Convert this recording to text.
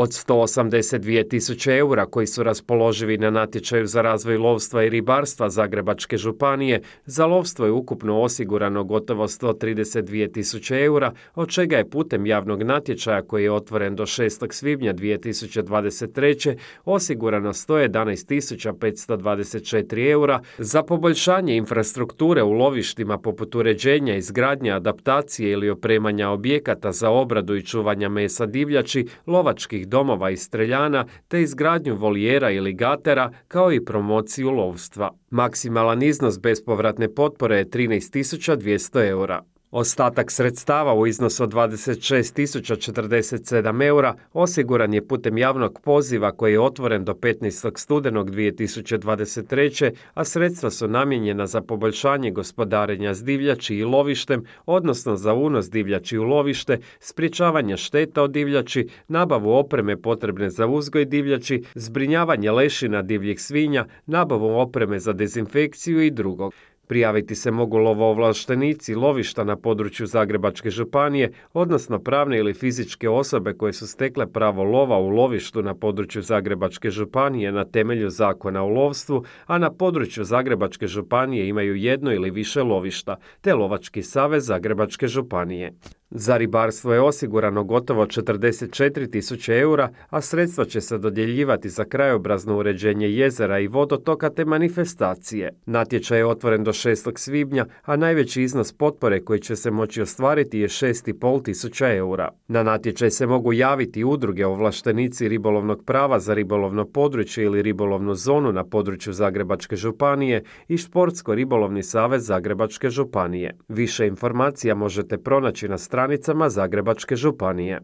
Od 182 tisuće eura koji su raspoloživi na natječaju za razvoj lovstva i ribarstva Zagrebačke županije, za lovstvo je ukupno osigurano gotovo 132 tisuće eura, od čega je putem javnog natječaja koji je otvoren do 6. svibnja 2023. osigurano 111.524 524 eura za poboljšanje infrastrukture u lovištima poput uređenja, izgradnja, adaptacije ili opremanja objekata za obradu i čuvanja mesa divljači, lovačkih domova i streljana te izgradnju volijera ili gatera kao i promociju lovstva. Maksimalan iznos bespovratne potpore je 13.200 eura. Ostatak sredstava u iznosu od 26.047 eura osiguran je putem javnog poziva koji je otvoren do 15. studenog 2023. a sredstva su namijenjena za poboljšanje gospodarenja s divljači i lovištem, odnosno za unos divljači u lovište, sprječavanje šteta od divljači, nabavu opreme potrebne za uzgoj divljači, zbrinjavanje lešina divljih svinja, nabavu opreme za dezinfekciju i drugog. Prijaviti se mogu lovoovlaštenici lovišta na području Zagrebačke županije, odnosno pravne ili fizičke osobe koje su stekle pravo lova u lovištu na području Zagrebačke županije na temelju zakona o lovstvu, a na području Zagrebačke županije imaju jedno ili više lovišta, te Lovački savez Zagrebačke županije. Za ribarstvo je osigurano gotovo 44 tisuće eura, a sredstva će se dodjeljivati za krajobrazno uređenje jezera i vodotoka te manifestacije. Natječaj je otvoren do 6. svibnja, a najveći iznos potpore koji će se moći ostvariti je 6,5 tisuća eura. Na natječaj se mogu javiti udruge ovlaštenici ribolovnog prava za ribolovno područje ili ribolovnu zonu na području Zagrebačke županije i Športsko-ribolovni savez Zagrebačke županije. Više informacija možete pronaći na stranici stranicama Zagrebačke županije.